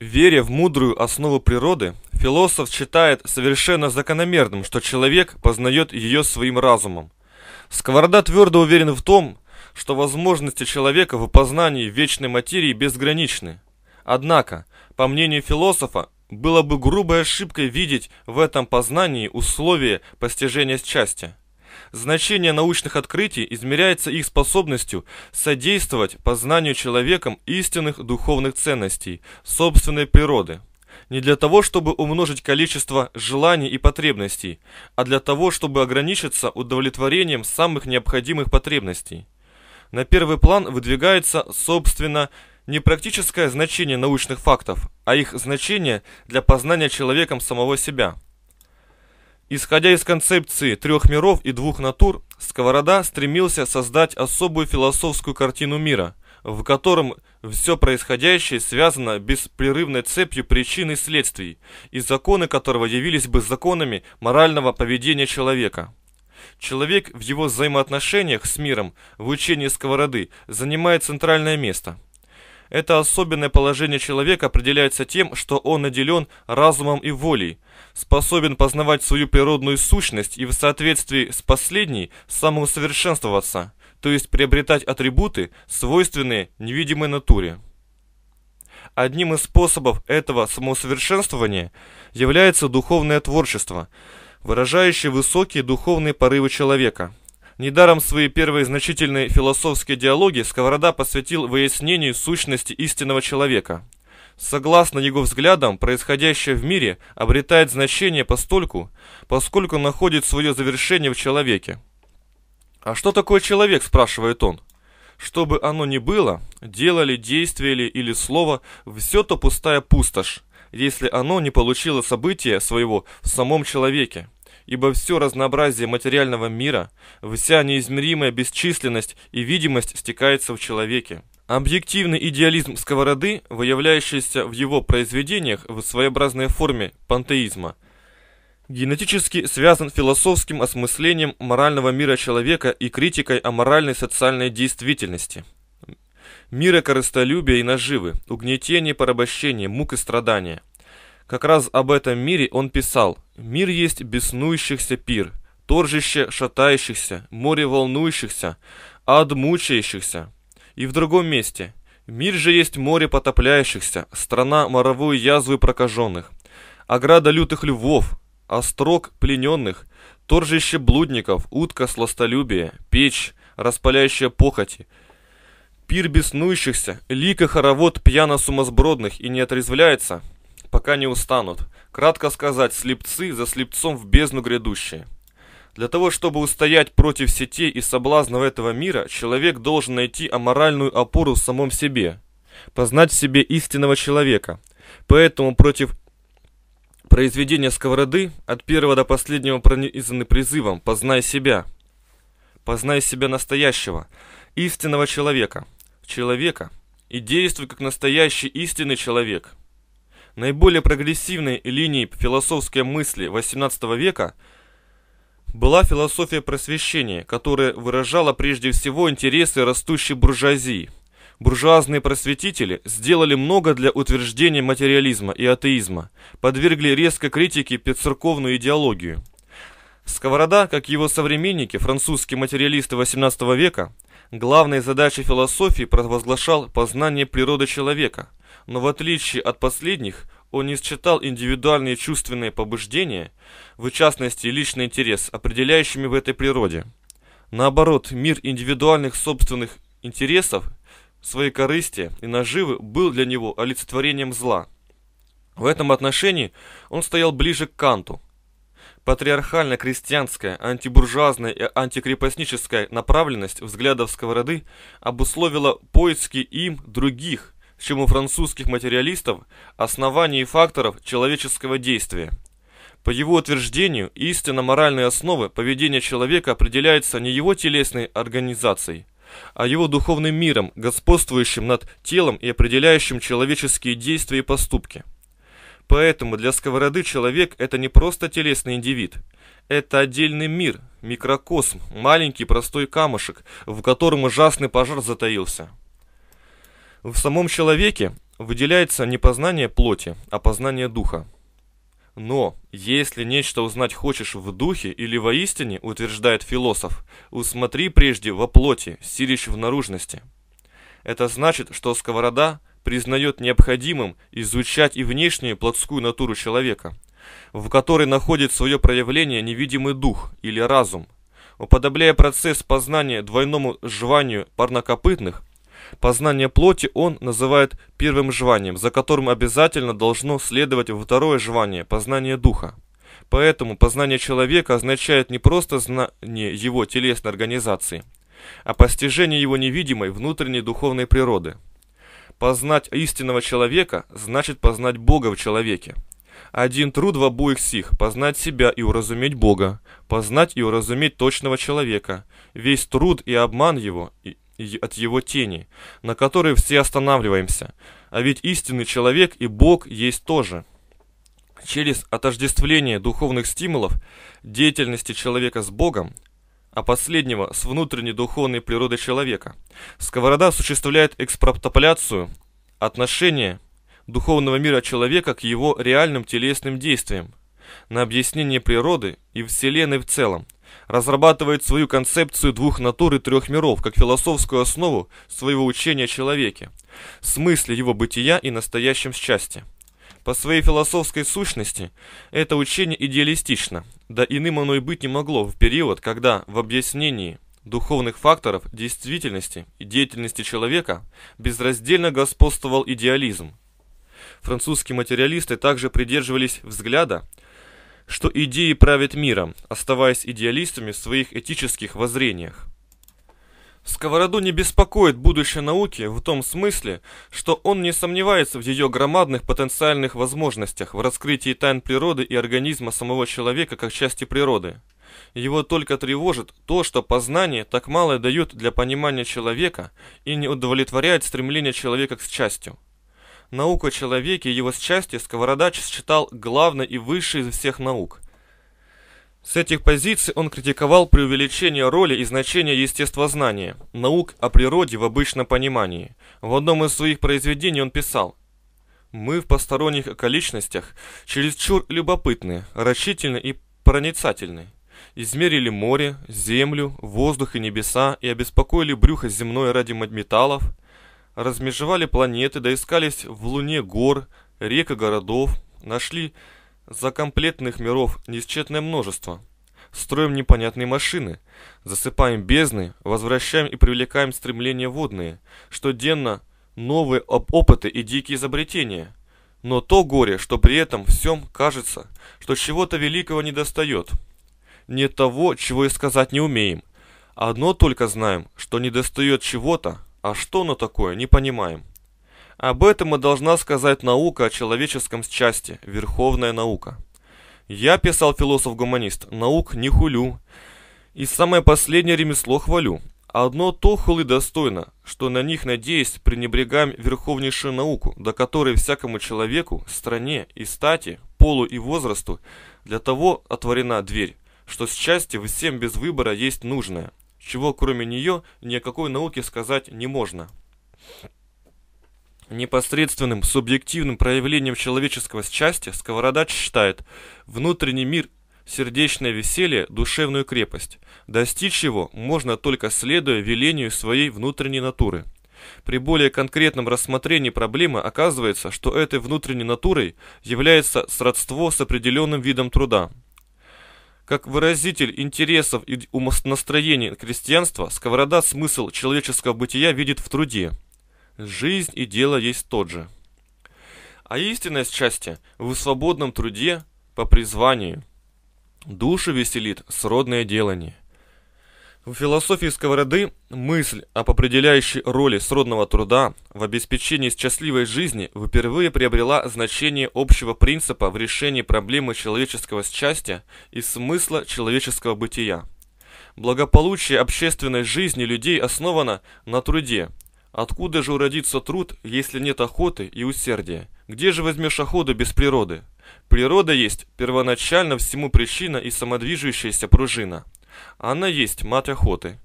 Веря в мудрую основу природы, философ считает совершенно закономерным, что человек познает ее своим разумом. Сковорода твердо уверен в том, что возможности человека в познании вечной материи безграничны. Однако, по мнению философа, было бы грубой ошибкой видеть в этом познании условия постижения счастья. Значение научных открытий измеряется их способностью содействовать познанию человеком истинных духовных ценностей, собственной природы. Не для того, чтобы умножить количество желаний и потребностей, а для того, чтобы ограничиться удовлетворением самых необходимых потребностей. На первый план выдвигается, собственно, не практическое значение научных фактов, а их значение для познания человеком самого себя – Исходя из концепции трех миров и двух натур, Сковорода стремился создать особую философскую картину мира, в котором все происходящее связано беспрерывной цепью причин и следствий, и законы которого явились бы законами морального поведения человека. Человек в его взаимоотношениях с миром в учении Сковороды занимает центральное место – это особенное положение человека определяется тем, что он наделен разумом и волей, способен познавать свою природную сущность и в соответствии с последней самоусовершенствоваться, то есть приобретать атрибуты, свойственные невидимой натуре. Одним из способов этого самоусовершенствования является духовное творчество, выражающее высокие духовные порывы человека – Недаром свои первые значительные философские диалоги Сковорода посвятил выяснению сущности истинного человека. Согласно его взглядам, происходящее в мире обретает значение постольку, поскольку находит свое завершение в человеке. «А что такое человек?» – спрашивает он. Что бы оно ни было, делали, действовали или слово, все то пустая пустошь, если оно не получило события своего в самом человеке ибо все разнообразие материального мира, вся неизмеримая бесчисленность и видимость стекается в человеке. Объективный идеализм Сковороды, выявляющийся в его произведениях в своеобразной форме пантеизма, генетически связан философским осмыслением морального мира человека и критикой аморальной социальной действительности. Мира корыстолюбия и наживы, угнетение, порабощение, мук и страдания – как раз об этом мире он писал. «Мир есть беснующихся пир, торжище шатающихся, море волнующихся, ад мучающихся». И в другом месте. «Мир же есть море потопляющихся, страна моровую язвы прокаженных, ограда лютых львов, острог плененных, торжище блудников, утка сластолюбия, печь, распаляющая похоти, пир беснующихся, лика хоровод пьяно сумасбродных и не отрезвляется» пока не устанут. Кратко сказать, слепцы за слепцом в бездну грядущие. Для того, чтобы устоять против сетей и соблазнов этого мира, человек должен найти аморальную опору в самом себе, познать в себе истинного человека. Поэтому против произведения сковороды от первого до последнего пронизаны призывом «познай себя». Познай себя настоящего, истинного человека, человека и действуй как настоящий истинный человек – Наиболее прогрессивной линией философской мысли XVIII века была философия просвещения, которая выражала прежде всего интересы растущей буржуазии. Буржуазные просветители сделали много для утверждения материализма и атеизма, подвергли резко критике церковную идеологию. Сковорода, как его современники, французские материалисты XVIII века, главной задачей философии провозглашал познание природы человека – но в отличие от последних, он не считал индивидуальные чувственные побуждения, в частности личный интерес, определяющими в этой природе. Наоборот, мир индивидуальных собственных интересов, своей корысти и наживы был для него олицетворением зла. В этом отношении он стоял ближе к Канту. Патриархально-крестьянская, антибуржуазная и антикрепостническая направленность взглядов сковороды обусловила поиски им других – чем у французских материалистов, оснований и факторов человеческого действия. По его утверждению, истинно моральные основы поведения человека определяются не его телесной организацией, а его духовным миром, господствующим над телом и определяющим человеческие действия и поступки. Поэтому для сковороды человек – это не просто телесный индивид. Это отдельный мир, микрокосм, маленький простой камушек, в котором ужасный пожар затаился. В самом человеке выделяется не познание плоти, а познание духа. Но если нечто узнать хочешь в духе или воистине, утверждает философ, усмотри прежде во плоти, силищ в наружности. Это значит, что сковорода признает необходимым изучать и внешнюю плотскую натуру человека, в которой находит свое проявление невидимый дух или разум, уподобляя процесс познания двойному жванию парнокопытных, Познание плоти он называет первым жванием, за которым обязательно должно следовать второе жвание – познание духа. Поэтому познание человека означает не просто знание его телесной организации, а постижение его невидимой внутренней духовной природы. Познать истинного человека значит познать Бога в человеке. Один труд в обоих сих – познать себя и уразуметь Бога, познать и уразуметь точного человека. Весь труд и обман его, и от его тени, на которой все останавливаемся. А ведь истинный человек и Бог есть тоже. Через отождествление духовных стимулов деятельности человека с Богом, а последнего с внутренней духовной природой человека, сковорода осуществляет экспрополяцию отношения духовного мира человека к его реальным телесным действиям на объяснение природы и Вселенной в целом – разрабатывает свою концепцию двух натур и трех миров как философскую основу своего учения о человеке, смысле его бытия и настоящем счастье. По своей философской сущности это учение идеалистично, да иным оно и быть не могло в период, когда в объяснении духовных факторов действительности и деятельности человека безраздельно господствовал идеализм. Французские материалисты также придерживались взгляда, что идеи правят миром, оставаясь идеалистами в своих этических воззрениях. Сковороду не беспокоит будущее науки в том смысле, что он не сомневается в ее громадных потенциальных возможностях в раскрытии тайн природы и организма самого человека как части природы. Его только тревожит то, что познание так мало дает для понимания человека и не удовлетворяет стремление человека к счастью. Наука о человеке и его счастье Сковородач считал главной и высшей из всех наук. С этих позиций он критиковал преувеличение роли и значения естествознания, наук о природе в обычном понимании. В одном из своих произведений он писал «Мы в посторонних околичностях чересчур любопытны, рачительны и проницательны. Измерили море, землю, воздух и небеса и обеспокоили брюхо земное ради металлов, размежевали планеты, доискались в Луне гор, рек и городов, нашли за закомплетных миров несчетное множество. Строим непонятные машины, засыпаем бездны, возвращаем и привлекаем стремления водные, что денно новые опыты и дикие изобретения. Но то горе, что при этом всем кажется, что чего-то великого не достает. Не того, чего и сказать не умеем. Одно только знаем, что не достает чего-то, а что оно такое, не понимаем. Об этом и должна сказать наука о человеческом счастье, верховная наука. Я писал философ-гуманист, наук не хулю. И самое последнее ремесло хвалю. Одно то хулы достойно, что на них, надеясь, пренебрегаем верховнейшую науку, до которой всякому человеку, стране и стати, полу и возрасту, для того отворена дверь, что счастье всем без выбора есть нужное – чего кроме нее ни о какой науке сказать не можно. Непосредственным субъективным проявлением человеческого счастья Сковорода считает внутренний мир сердечное веселье, душевную крепость. Достичь его можно только следуя велению своей внутренней натуры. При более конкретном рассмотрении проблемы оказывается, что этой внутренней натурой является сродство с определенным видом труда – как выразитель интересов и умонастроений крестьянства, Сковорода смысл человеческого бытия видит в труде. Жизнь и дело есть тот же. А истинное счастье в свободном труде по призванию. Душу веселит сродное делание. В философии Сковороды мысль об определяющей роли сродного труда в обеспечении счастливой жизни впервые приобрела значение общего принципа в решении проблемы человеческого счастья и смысла человеческого бытия. Благополучие общественной жизни людей основано на труде. Откуда же уродится труд, если нет охоты и усердия? Где же возьмешь охоту без природы? Природа есть первоначально всему причина и самодвижущаяся пружина – она есть мать охоты.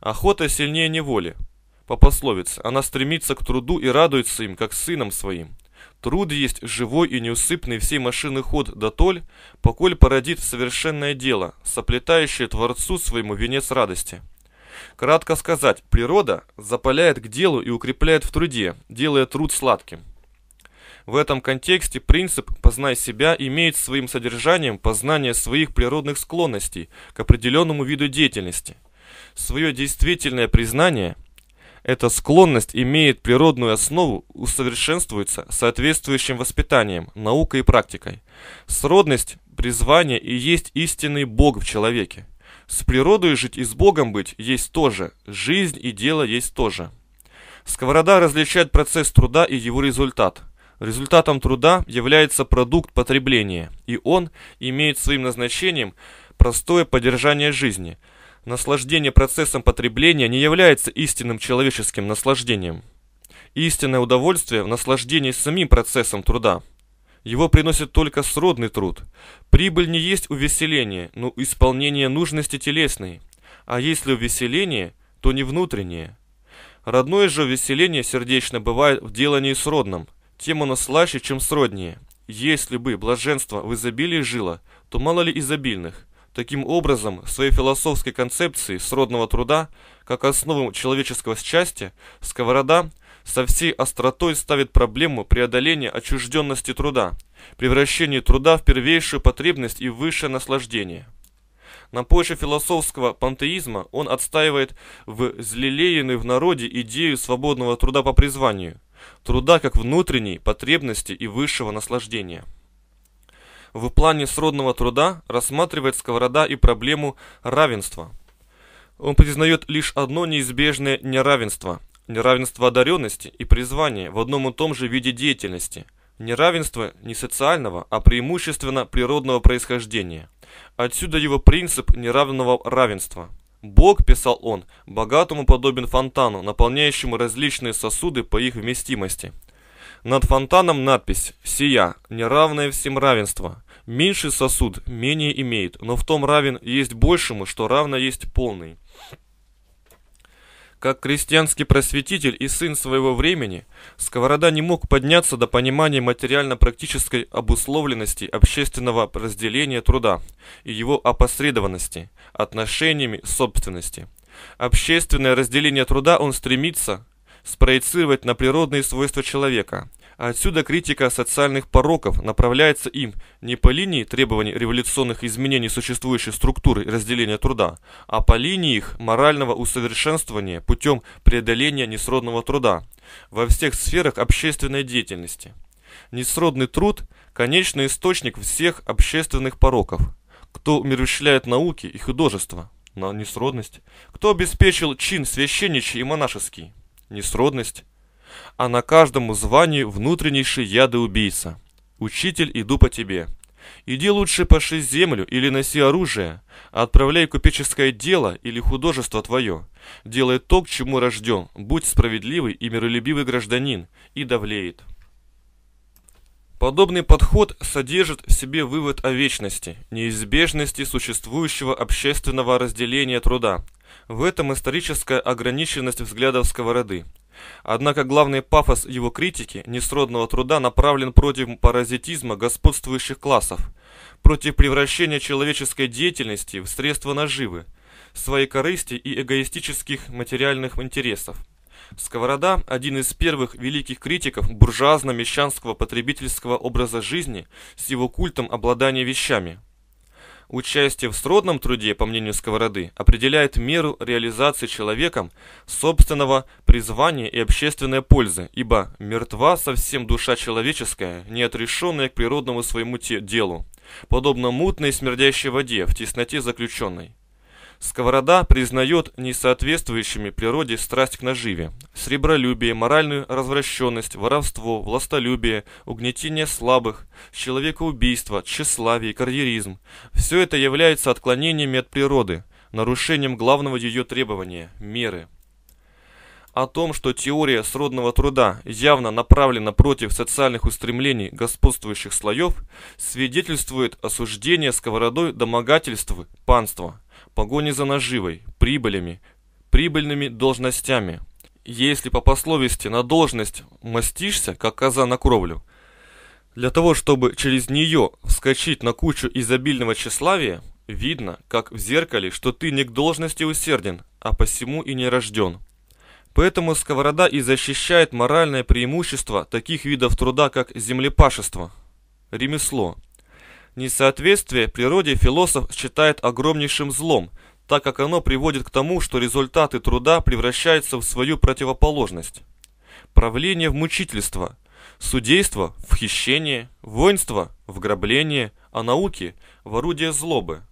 Охота сильнее неволи. По пословице, она стремится к труду и радуется им, как сыном своим. Труд есть живой и неусыпный всей машины ход до толь, поколь породит совершенное дело, соплетающее Творцу своему венец радости. Кратко сказать, природа запаляет к делу и укрепляет в труде, делая труд сладким. В этом контексте принцип «познай себя» имеет своим содержанием познание своих природных склонностей к определенному виду деятельности. Свое действительное признание – эта склонность имеет природную основу, усовершенствуется соответствующим воспитанием, наукой и практикой. Сродность, призвание и есть истинный Бог в человеке. С природой жить и с Богом быть есть тоже, жизнь и дело есть тоже. Сковорода различает процесс труда и его результат – Результатом труда является продукт потребления, и он имеет своим назначением простое поддержание жизни. Наслаждение процессом потребления не является истинным человеческим наслаждением. Истинное удовольствие в наслаждении самим процессом труда. Его приносит только сродный труд. Прибыль не есть увеселение, но исполнение нужности телесной. А если увеселение, то не внутреннее. Родное же увеселение сердечно бывает в делании сродном – тем оно слаще, чем сроднее. Если бы блаженство в изобилии жило, то мало ли изобильных. Таким образом, в своей философской концепции сродного труда, как основы человеческого счастья, Сковорода со всей остротой ставит проблему преодоления отчужденности труда, превращения труда в первейшую потребность и высшее наслаждение. На почве философского пантеизма он отстаивает в злелеянную в народе идею свободного труда по призванию – труда как внутренней потребности и высшего наслаждения. В плане сродного труда рассматривает Сковорода и проблему равенства. Он признает лишь одно неизбежное неравенство – неравенство одаренности и призвания в одном и том же виде деятельности – Неравенство не социального, а преимущественно природного происхождения. Отсюда его принцип неравного равенства – Бог, писал он, богатому подобен фонтану, наполняющему различные сосуды по их вместимости. Над фонтаном надпись «Сия, неравное всем равенство». Меньший сосуд менее имеет, но в том равен есть большему, что равно есть полный. Как крестьянский просветитель и сын своего времени, Сковорода не мог подняться до понимания материально-практической обусловленности общественного разделения труда и его опосредованности, отношениями собственности. Общественное разделение труда он стремится спроецировать на природные свойства человека, Отсюда критика социальных пороков направляется им не по линии требований революционных изменений существующей структуры разделения труда, а по линии их морального усовершенствования путем преодоления несродного труда во всех сферах общественной деятельности. Несродный труд – конечный источник всех общественных пороков. Кто умерщвляет науки и художество? На несродность. Кто обеспечил чин священничий и монашеский? Несродность а на каждом звании внутреннейший яда-убийца. Учитель, иду по тебе. Иди лучше паши землю или носи оружие, отправляй купеческое дело или художество твое. Делай то, к чему рожден, будь справедливый и миролюбивый гражданин, и давлеет. Подобный подход содержит в себе вывод о вечности, неизбежности существующего общественного разделения труда. В этом историческая ограниченность взглядов сковороды – Однако главный пафос его критики несродного труда направлен против паразитизма господствующих классов, против превращения человеческой деятельности в средство наживы, своей корысти и эгоистических материальных интересов. Сковорода – один из первых великих критиков буржуазно-мещанского потребительского образа жизни с его культом обладания вещами – Участие в сродном труде, по мнению Сковороды, определяет меру реализации человеком собственного призвания и общественной пользы, ибо мертва совсем душа человеческая, не отрешенная к природному своему делу, подобно мутной смердящей воде в тесноте заключенной. Сковорода признает несоответствующими природе страсть к наживе, сребролюбие, моральную развращенность, воровство, властолюбие, угнетение слабых, человекоубийство, тщеславие, карьеризм. Все это является отклонениями от природы, нарушением главного ее требования – меры. О том, что теория сродного труда явно направлена против социальных устремлений господствующих слоев, свидетельствует осуждение сковородой домогательств панства – Погони за наживой, прибылями, прибыльными должностями. Если по пословице на должность мастишься, как коза на кровлю, для того, чтобы через нее вскочить на кучу изобильного тщеславия, видно, как в зеркале, что ты не к должности усерден, а посему и не рожден. Поэтому сковорода и защищает моральное преимущество таких видов труда, как землепашество, ремесло. Несоответствие природе философ считает огромнейшим злом, так как оно приводит к тому, что результаты труда превращаются в свою противоположность. Правление в мучительство, судейство в хищение, воинство в грабление, а науки в орудие злобы.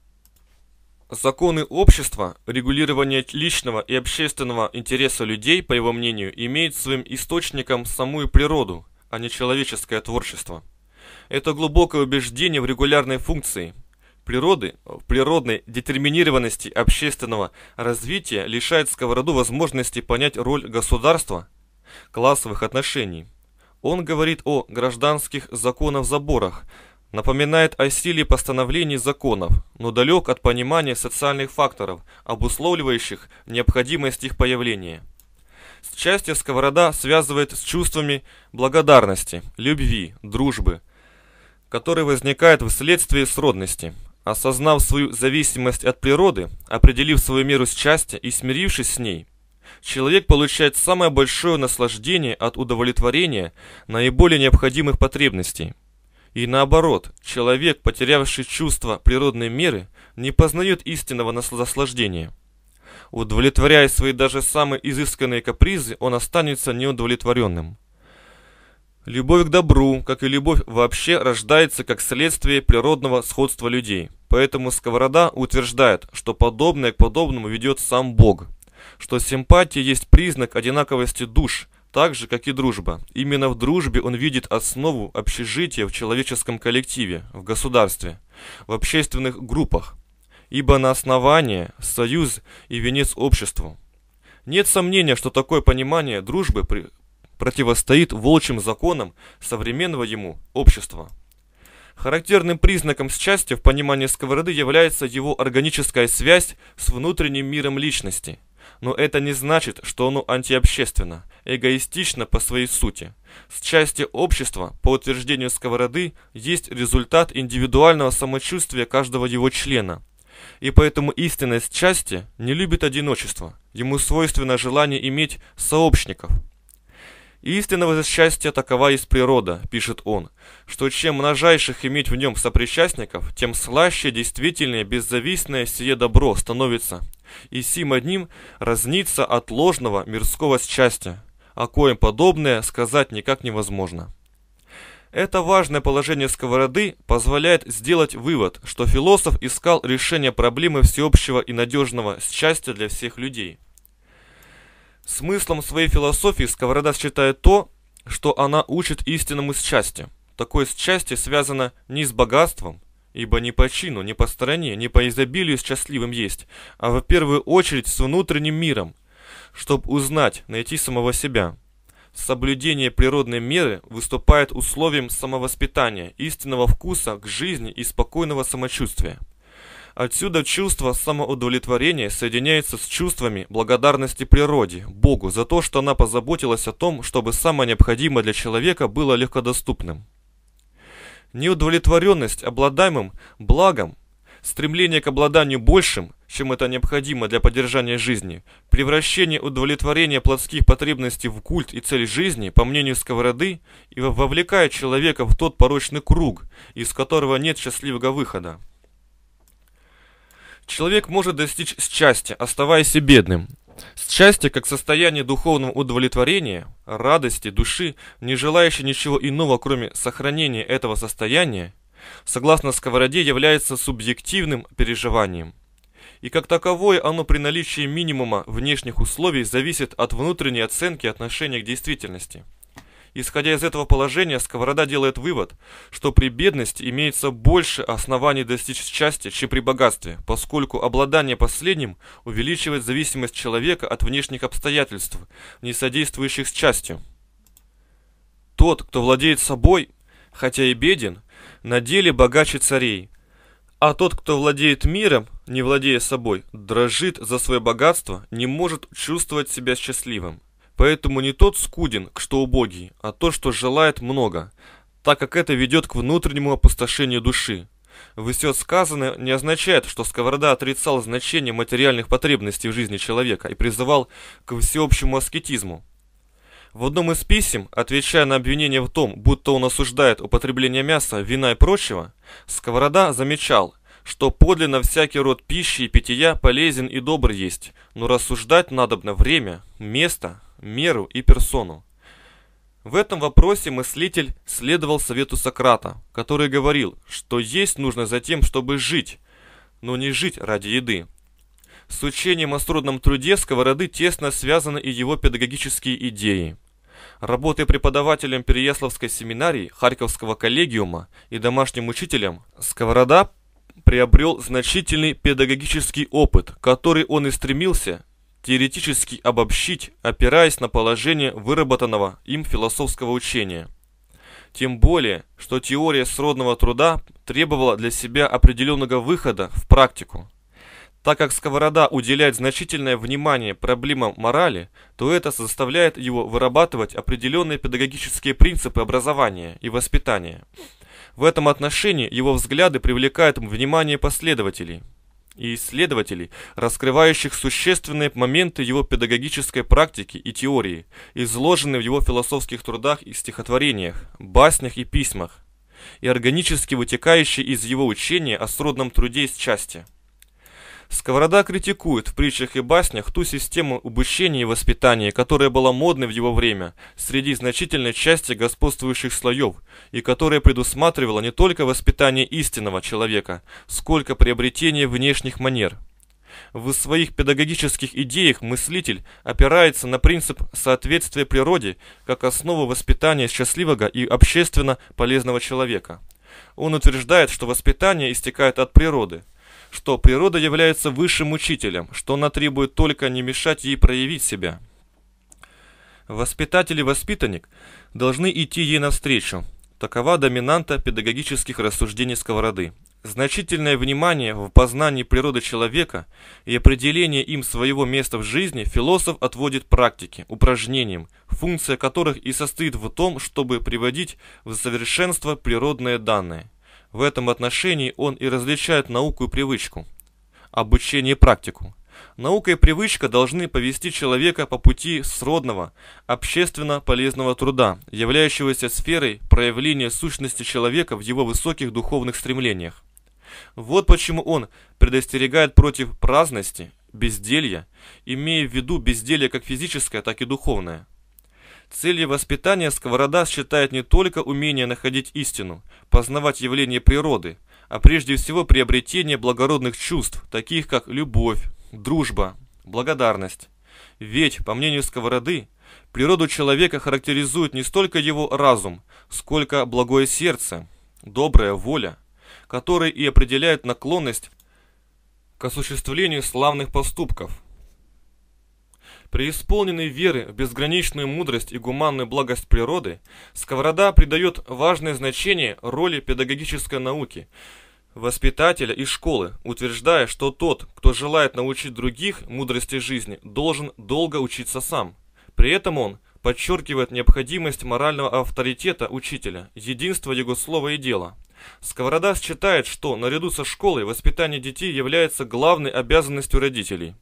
Законы общества, регулирование личного и общественного интереса людей, по его мнению, имеют своим источником самую природу, а не человеческое творчество. Это глубокое убеждение в регулярной функции природы, в природной детерминированности общественного развития лишает сковороду возможности понять роль государства, классовых отношений. Он говорит о гражданских законах заборах напоминает о силе постановлений законов, но далек от понимания социальных факторов, обусловливающих необходимость их появления. Счастье сковорода связывает с чувствами благодарности, любви, дружбы – который возникает вследствие сродности. Осознав свою зависимость от природы, определив свою меру счастья и смирившись с ней, человек получает самое большое наслаждение от удовлетворения наиболее необходимых потребностей. И наоборот, человек, потерявший чувство природной меры, не познает истинного наслаждения. Удовлетворяя свои даже самые изысканные капризы, он останется неудовлетворенным. Любовь к добру, как и любовь вообще, рождается как следствие природного сходства людей. Поэтому Сковорода утверждает, что подобное к подобному ведет сам Бог, что симпатия есть признак одинаковости душ, так же, как и дружба. Именно в дружбе он видит основу общежития в человеческом коллективе, в государстве, в общественных группах, ибо на основании союз и венец обществу. Нет сомнения, что такое понимание дружбы противостоит волчьим законам современного ему общества. Характерным признаком счастья в понимании сковороды является его органическая связь с внутренним миром личности. Но это не значит, что оно антиобщественно, эгоистично по своей сути. Счастье общества, по утверждению сковороды, есть результат индивидуального самочувствия каждого его члена. И поэтому истинное счастье не любит одиночество. Ему свойственно желание иметь сообщников – и истинного счастья такова есть природа, пишет он, что чем множайших иметь в нем сопричастников, тем слаще, действительное, беззавистное сие добро становится, и сим одним разнится от ложного мирского счастья, о коем подобное сказать никак невозможно. Это важное положение сковороды позволяет сделать вывод, что философ искал решение проблемы всеобщего и надежного счастья для всех людей – Смыслом своей философии Сковорода считает то, что она учит истинному счастью. Такое счастье связано не с богатством, ибо не по чину, не по стране, не по изобилию счастливым есть, а в первую очередь с внутренним миром, чтобы узнать, найти самого себя. Соблюдение природной меры выступает условием самовоспитания, истинного вкуса к жизни и спокойного самочувствия. Отсюда чувство самоудовлетворения соединяется с чувствами благодарности природе, Богу, за то, что она позаботилась о том, чтобы самое необходимое для человека было легкодоступным. Неудовлетворенность обладаемым благом, стремление к обладанию большим, чем это необходимо для поддержания жизни, превращение удовлетворения плотских потребностей в культ и цель жизни, по мнению Сковороды, и вовлекает человека в тот порочный круг, из которого нет счастливого выхода. Человек может достичь счастья, оставаясь бедным. Счастье как состояние духовного удовлетворения, радости, души, не желающей ничего иного, кроме сохранения этого состояния, согласно сковороде является субъективным переживанием. И как таковое оно при наличии минимума внешних условий зависит от внутренней оценки отношения к действительности – Исходя из этого положения, Сковорода делает вывод, что при бедности имеется больше оснований достичь счастья, чем при богатстве, поскольку обладание последним увеличивает зависимость человека от внешних обстоятельств, не содействующих счастью. Тот, кто владеет собой, хотя и беден, на деле богаче царей, а тот, кто владеет миром, не владея собой, дрожит за свое богатство, не может чувствовать себя счастливым. Поэтому не тот скуден, что убогий, а то, что желает много, так как это ведет к внутреннему опустошению души. Все сказанное не означает, что Сковорода отрицал значение материальных потребностей в жизни человека и призывал к всеобщему аскетизму. В одном из писем, отвечая на обвинение в том, будто он осуждает употребление мяса, вина и прочего, Сковорода замечал, что подлинно всякий род пищи и питья полезен и добр есть, но рассуждать надобно время, место, меру и персону. В этом вопросе мыслитель следовал совету Сократа, который говорил, что есть нужно за тем, чтобы жить, но не жить ради еды. С учением о сродном труде сковороды тесно связаны и его педагогические идеи. Работая преподавателем Переяславской семинарии, Харьковского коллегиума и домашним учителем, Сковорода приобрел значительный педагогический опыт, который он и стремился теоретически обобщить, опираясь на положение выработанного им философского учения. Тем более, что теория сродного труда требовала для себя определенного выхода в практику. Так как Сковорода уделяет значительное внимание проблемам морали, то это заставляет его вырабатывать определенные педагогические принципы образования и воспитания. В этом отношении его взгляды привлекают внимание последователей – и исследователей, раскрывающих существенные моменты его педагогической практики и теории, изложенные в его философских трудах и стихотворениях, баснях и письмах, и органически вытекающие из его учения о сродном труде из части – Сковорода критикует в притчах и баснях ту систему обучения и воспитания, которая была модной в его время среди значительной части господствующих слоев, и которая предусматривала не только воспитание истинного человека, сколько приобретение внешних манер. В своих педагогических идеях мыслитель опирается на принцип соответствия природе как основу воспитания счастливого и общественно полезного человека. Он утверждает, что воспитание истекает от природы – что природа является высшим учителем, что она требует только не мешать ей проявить себя. Воспитатель и воспитанник должны идти ей навстречу. Такова доминанта педагогических рассуждений сковороды. Значительное внимание в познании природы человека и определение им своего места в жизни философ отводит практике, упражнениям, функция которых и состоит в том, чтобы приводить в совершенство природные данные. В этом отношении он и различает науку и привычку, обучение и практику. Наука и привычка должны повести человека по пути сродного, общественно полезного труда, являющегося сферой проявления сущности человека в его высоких духовных стремлениях. Вот почему он предостерегает против праздности, безделья, имея в виду безделье как физическое, так и духовное – Целью воспитания Сковорода считает не только умение находить истину, познавать явления природы, а прежде всего приобретение благородных чувств, таких как любовь, дружба, благодарность. Ведь, по мнению Сковороды, природу человека характеризует не столько его разум, сколько благое сердце, добрая воля, которые и определяют наклонность к осуществлению славных поступков – Преисполненный веры в безграничную мудрость и гуманную благость природы, Сковорода придает важное значение роли педагогической науки, воспитателя и школы, утверждая, что тот, кто желает научить других мудрости жизни, должен долго учиться сам. При этом он подчеркивает необходимость морального авторитета учителя, единство его слова и дела. Сковорода считает, что наряду со школой воспитание детей является главной обязанностью родителей.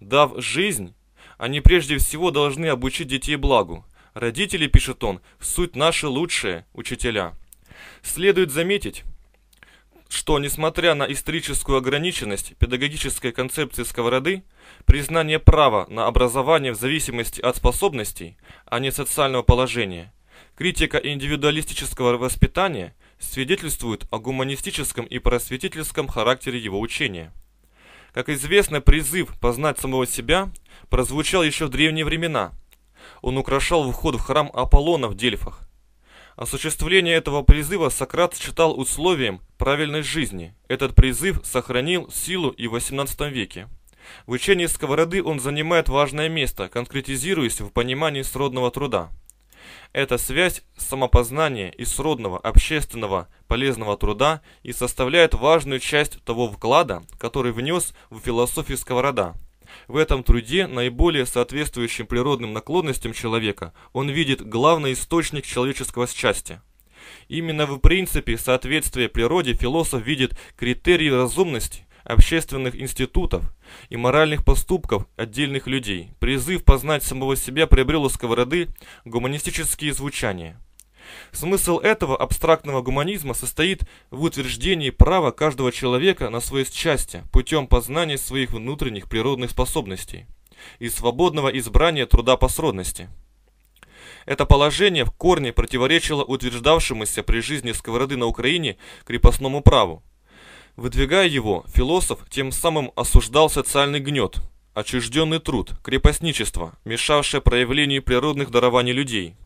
Дав жизнь, они прежде всего должны обучить детей благу. Родители, пишет он, суть наши лучшие учителя. Следует заметить, что, несмотря на историческую ограниченность педагогической концепции сковороды, признание права на образование в зависимости от способностей, а не социального положения, критика индивидуалистического воспитания свидетельствует о гуманистическом и просветительском характере его учения. Как известно, призыв познать самого себя – прозвучал еще в древние времена. Он украшал вход в храм Аполлона в Дельфах. Осуществление этого призыва Сократ считал условием правильной жизни. Этот призыв сохранил силу и в XVIII веке. В учении сковороды он занимает важное место, конкретизируясь в понимании сродного труда. Эта связь самопознания и сродного общественного полезного труда и составляет важную часть того вклада, который внес в философию сковорода – в этом труде, наиболее соответствующим природным наклонностям человека, он видит главный источник человеческого счастья. Именно в принципе соответствия природе философ видит критерии разумности, общественных институтов и моральных поступков отдельных людей. Призыв познать самого себя приобрел у сковороды гуманистические звучания – Смысл этого абстрактного гуманизма состоит в утверждении права каждого человека на свое счастье путем познания своих внутренних природных способностей и свободного избрания труда по сродности. Это положение в корне противоречило утверждавшемуся при жизни сковороды на Украине крепостному праву. Выдвигая его, философ тем самым осуждал социальный гнет, отчужденный труд, крепостничество, мешавшее проявлению природных дарований людей –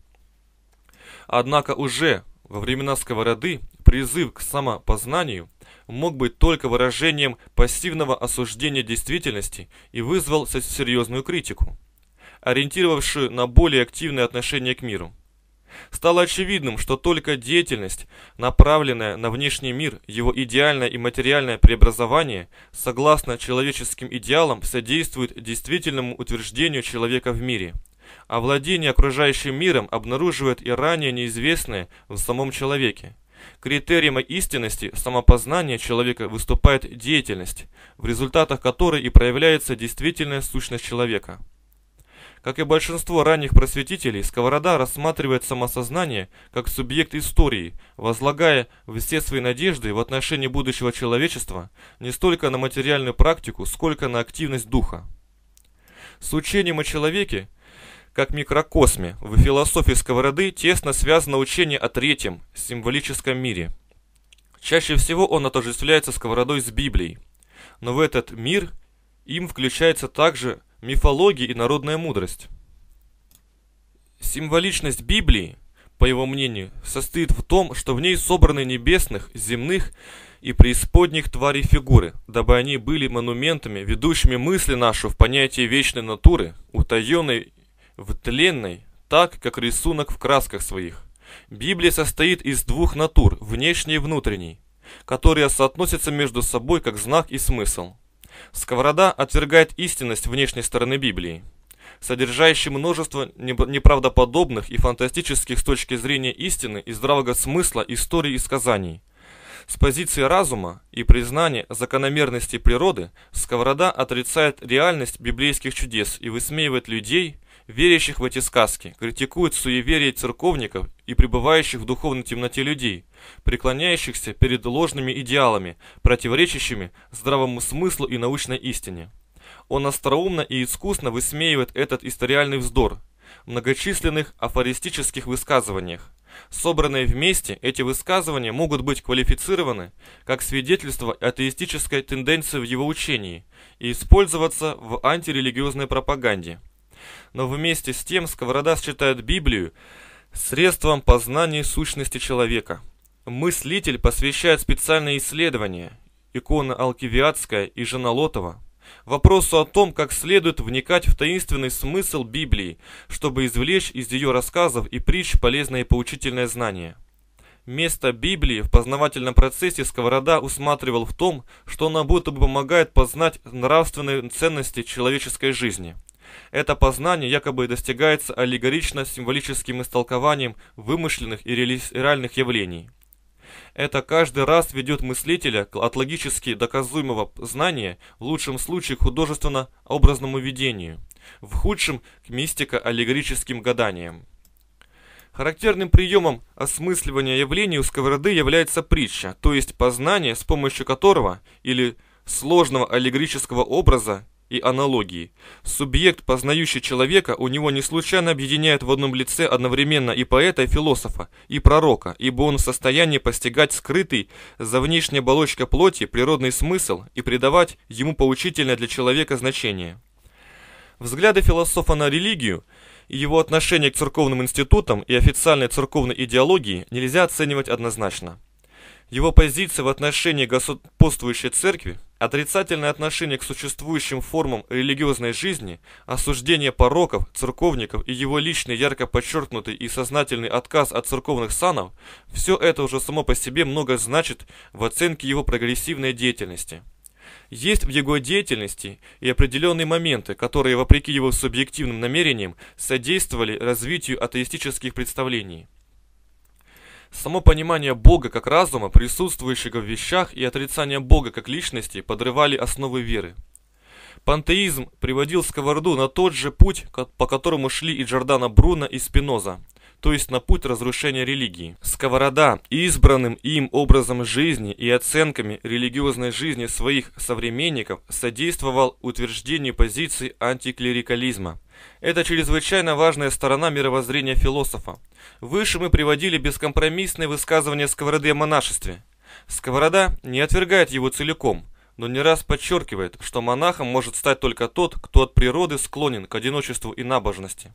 Однако уже во времена сковороды призыв к самопознанию мог быть только выражением пассивного осуждения действительности и вызвал серьезную критику, ориентировавшую на более активное отношение к миру. Стало очевидным, что только деятельность, направленная на внешний мир, его идеальное и материальное преобразование, согласно человеческим идеалам, содействует действительному утверждению человека в мире – а владение окружающим миром обнаруживает и ранее неизвестное в самом человеке. Критерием истинности самопознания человека выступает деятельность, в результатах которой и проявляется действительная сущность человека. Как и большинство ранних просветителей, Сковорода рассматривает самосознание как субъект истории, возлагая все свои надежды в отношении будущего человечества не столько на материальную практику, сколько на активность духа. С учением о человеке как микрокосме, в философии Сковороды тесно связано учение о третьем, символическом мире. Чаще всего он отождествляется Сковородой с Библией. Но в этот мир им включается также мифология и народная мудрость. Символичность Библии, по его мнению, состоит в том, что в ней собраны небесных, земных и преисподних тварей фигуры, дабы они были монументами, ведущими мысли нашу в понятие вечной натуры, утаенной в тленной, так как рисунок в красках своих. Библия состоит из двух натур, внешней и внутренней, которые соотносятся между собой как знак и смысл. Сковорода отвергает истинность внешней стороны Библии, содержащей множество неправдоподобных и фантастических с точки зрения истины и здравого смысла истории и сказаний. С позиции разума и признания закономерности природы Сковорода отрицает реальность библейских чудес и высмеивает людей, верящих в эти сказки, критикует суеверие церковников и пребывающих в духовной темноте людей, преклоняющихся перед ложными идеалами, противоречащими здравому смыслу и научной истине. Он остроумно и искусно высмеивает этот историальный вздор, В многочисленных афористических высказываниях. Собранные вместе, эти высказывания могут быть квалифицированы как свидетельство атеистической тенденции в его учении и использоваться в антирелигиозной пропаганде – но вместе с тем Сковорода считает Библию средством познания сущности человека. Мыслитель посвящает специальное исследование икона Алкивиадская и Жена Лотова, вопросу о том, как следует вникать в таинственный смысл Библии, чтобы извлечь из ее рассказов и притч полезное и поучительное знание. Место Библии в познавательном процессе Сковорода усматривал в том, что она будто бы помогает познать нравственные ценности человеческой жизни – это познание якобы достигается аллегорично-символическим истолкованием вымышленных и реальных явлений. Это каждый раз ведет мыслителя от логически доказуемого знания, в лучшем случае к художественно-образному видению, в худшем – к мистико-аллегорическим гаданиям. Характерным приемом осмысливания явлений у сковороды является притча, то есть познание, с помощью которого или сложного аллегорического образа и аналогии. Субъект, познающий человека, у него не случайно объединяет в одном лице одновременно и поэта, и философа, и пророка, ибо он в состоянии постигать скрытый за внешней оболочкой плоти природный смысл и придавать ему поучительное для человека значение. Взгляды философа на религию и его отношение к церковным институтам и официальной церковной идеологии нельзя оценивать однозначно. Его позиция в отношении господствующей церкви – Отрицательное отношение к существующим формам религиозной жизни, осуждение пороков, церковников и его личный ярко подчеркнутый и сознательный отказ от церковных санов – все это уже само по себе много значит в оценке его прогрессивной деятельности. Есть в его деятельности и определенные моменты, которые, вопреки его субъективным намерениям, содействовали развитию атеистических представлений. Само понимание Бога как разума, присутствующего в вещах, и отрицание Бога как личности подрывали основы веры. Пантеизм приводил сковороду на тот же путь, по которому шли и Джордана Бруно, и Спиноза – то есть на путь разрушения религии. Сковорода избранным им образом жизни и оценками религиозной жизни своих современников содействовал утверждению позиции антиклерикализма. Это чрезвычайно важная сторона мировоззрения философа. Выше мы приводили бескомпромиссные высказывания Сковороды о монашестве. Сковорода не отвергает его целиком, но не раз подчеркивает, что монахом может стать только тот, кто от природы склонен к одиночеству и набожности.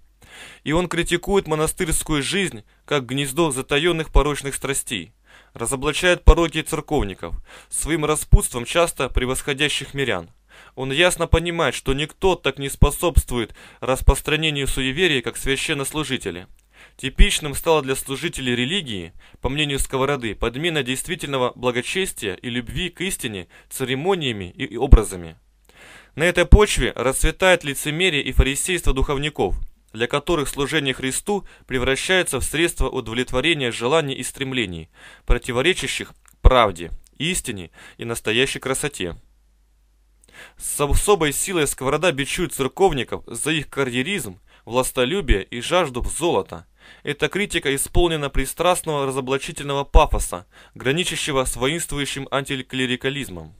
И он критикует монастырскую жизнь как гнездо затаенных порочных страстей, разоблачает пороки церковников, своим распутством часто превосходящих мирян. Он ясно понимает, что никто так не способствует распространению суеверий, как священнослужители – Типичным стало для служителей религии, по мнению Сковороды, подмена действительного благочестия и любви к истине церемониями и образами. На этой почве расцветает лицемерие и фарисейство духовников, для которых служение Христу превращается в средство удовлетворения желаний и стремлений, противоречащих правде, истине и настоящей красоте. С особой силой сковорода бичует церковников за их карьеризм, властолюбие и жажду золота – эта критика исполнена пристрастного разоблачительного пафоса, граничащего с воинствующим антиклерикализмом.